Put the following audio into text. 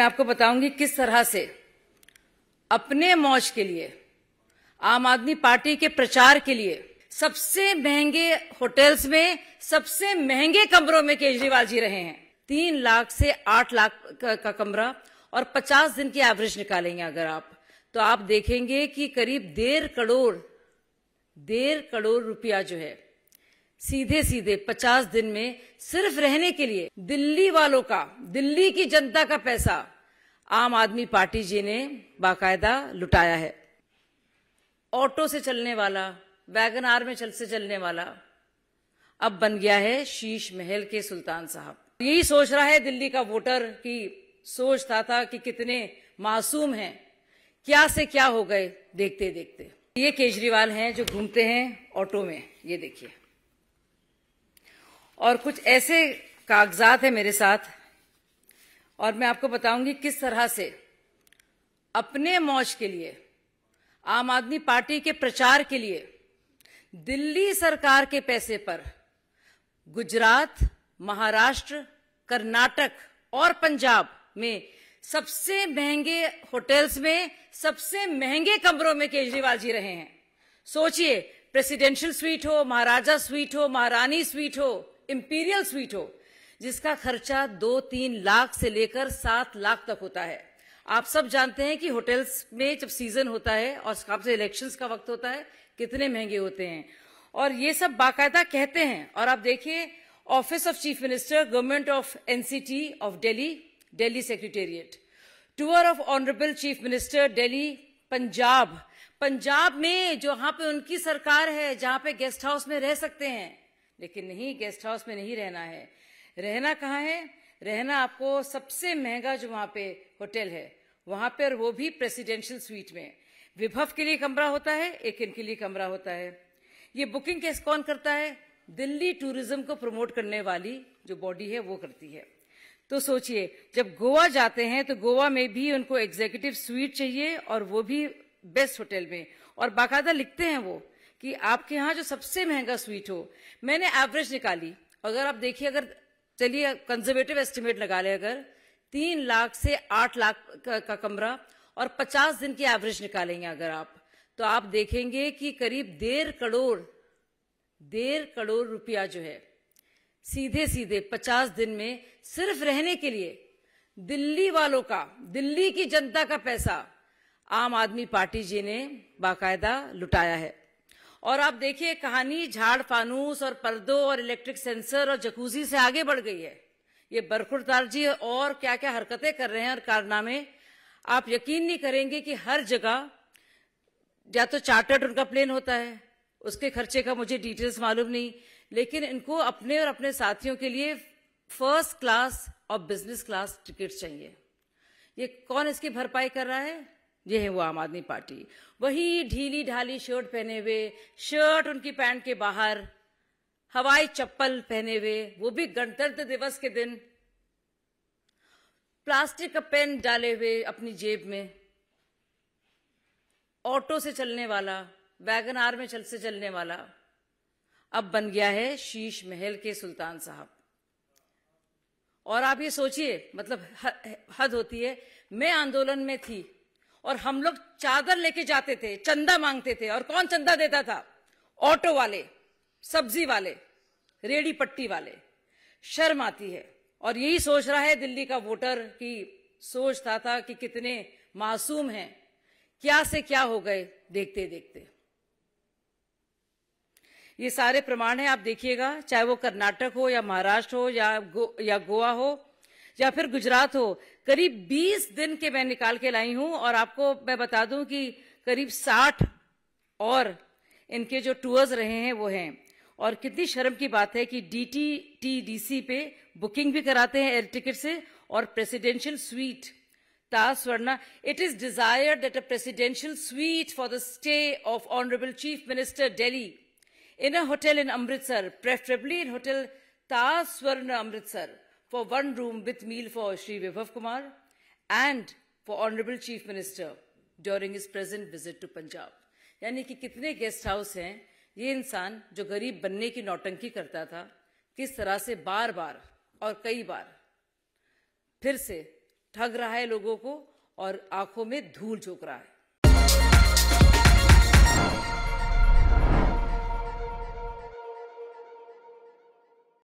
मैं आपको बताऊंगी किस तरह से अपने मौज के लिए आम आदमी पार्टी के प्रचार के लिए सबसे महंगे होटल्स में सबसे महंगे कमरों में केजरीवाल जी रहे हैं तीन लाख से आठ लाख का, का कमरा और पचास दिन की एवरेज निकालेंगे अगर आप तो आप देखेंगे कि करीब डेढ़ करोड़ डेढ़ करोड़ रुपया जो है सीधे सीधे 50 दिन में सिर्फ रहने के लिए दिल्ली वालों का दिल्ली की जनता का पैसा आम आदमी पार्टी जी ने बाकायदा लुटाया है ऑटो से चलने वाला वैगन आर में चल से चलने वाला अब बन गया है शीश महल के सुल्तान साहब यही सोच रहा है दिल्ली का वोटर की सोचता था कि कितने मासूम हैं क्या से क्या हो गए देखते देखते ये केजरीवाल हैं जो घूमते हैं ऑटो में ये देखिए और कुछ ऐसे कागजात हैं मेरे साथ और मैं आपको बताऊंगी किस तरह से अपने मौज के लिए आम आदमी पार्टी के प्रचार के लिए दिल्ली सरकार के पैसे पर गुजरात महाराष्ट्र कर्नाटक और पंजाब में सबसे महंगे होटल्स में सबसे महंगे कमरों में केजरीवाल जी रहे हैं सोचिए प्रेसिडेंशियल स्वीट हो महाराजा स्वीट हो महारानी स्वीट हो इम्पीरियल स्वीट हो जिसका खर्चा दो तीन लाख से लेकर सात लाख तक होता है आप सब जानते हैं कि होटल्स में जब सीजन होता है और से इलेक्शन का वक्त होता है कितने महंगे होते हैं और ये सब बाकायदा कहते हैं और आप देखिए office of chief minister government of NCT of Delhi Delhi secretariat tour of honourable chief minister Delhi Punjab Punjab में जहां पे उनकी सरकार है जहां पे गेस्ट हाउस में रह सकते हैं लेकिन नहीं गेस्ट हाउस में नहीं रहना है रहना कहाँ है रहना आपको सबसे महंगा जो वहां पे होटल है वहां पर वो भी प्रेसिडेंशियल स्वीट में विभव के लिए कमरा होता है एक इनके लिए कमरा होता है ये बुकिंग केस कौन करता है दिल्ली टूरिज्म को प्रमोट करने वाली जो बॉडी है वो करती है तो सोचिए जब गोवा जाते हैं तो गोवा में भी उनको एग्जीक्यूटिव स्वीट चाहिए और वो भी बेस्ट होटल में और बाकायदा लिखते हैं वो कि आपके यहाँ जो सबसे महंगा स्वीट हो मैंने एवरेज निकाली अगर आप देखिए अगर चलिए कंजर्वेटिव एस्टिमेट लगा ले अगर तीन लाख से आठ लाख का, का कमरा और पचास दिन की एवरेज निकालेंगे अगर आप तो आप देखेंगे कि करीब डेढ़ करोड़ डेढ़ करोड़ रुपया जो है सीधे सीधे पचास दिन में सिर्फ रहने के लिए दिल्ली वालों का दिल्ली की जनता का पैसा आम आदमी पार्टी जी ने बाकायदा लुटाया है और आप देखिए कहानी झाड़ फानूस और पर्दों और इलेक्ट्रिक सेंसर और जकूजी से आगे बढ़ गई है ये बरखुरदार जी और क्या क्या हरकतें कर रहे हैं और कारनामे आप यकीन नहीं करेंगे कि हर जगह या तो चार्टर्ड उनका प्लेन होता है उसके खर्चे का मुझे डिटेल्स मालूम नहीं लेकिन इनको अपने और अपने साथियों के लिए फर्स्ट क्लास और बिजनेस क्लास टिकट चाहिए ये कौन इसकी भरपाई कर रहा है ये है वो आम आदमी पार्टी वही ढीली ढाली शर्ट पहने हुए शर्ट उनकी पैंट के बाहर हवाई चप्पल पहने हुए वो भी गणतंत्र दिवस के दिन प्लास्टिक का पेन डाले हुए अपनी जेब में ऑटो से चलने वाला वैगन आर में चल से चलने वाला अब बन गया है शीश महल के सुल्तान साहब और आप ये सोचिए मतलब हद होती है मैं आंदोलन में थी और हम लोग चादर लेके जाते थे चंदा मांगते थे और कौन चंदा देता था ऑटो वाले सब्जी वाले रेडी पट्टी वाले शर्म आती है और यही सोच रहा है दिल्ली का वोटर कि सोचता था कि कितने मासूम हैं क्या से क्या हो गए देखते देखते ये सारे प्रमाण है आप देखिएगा चाहे वो कर्नाटक हो या महाराष्ट्र हो या गो, या गोवा हो या फिर गुजरात हो करीब 20 दिन के मैं निकाल के लाई हूं और आपको मैं बता दूं कि करीब 60 और इनके जो टूर्स रहे हैं वो हैं और कितनी शर्म की बात है कि डीटीटीडीसी पे बुकिंग भी कराते हैं एयर टिकट से और प्रेसिडेंशियल स्वीट तास्वरना it is desired that a presidential suite for the stay of honourable chief minister Delhi in a hotel in Amritsar preferably in hotel ता स्वर्ण Amritsar for one room with meal for Shri Vibhav Kumar and for Honorable Chief Minister during his present visit to Punjab. यानी कि कितने guest house हैं ये इंसान जो गरीब बनने की नौटंकी करता था किस तरह से बार बार और कई बार फिर से ठग रहा है लोगों को और आंखों में धूल झोंक रहा है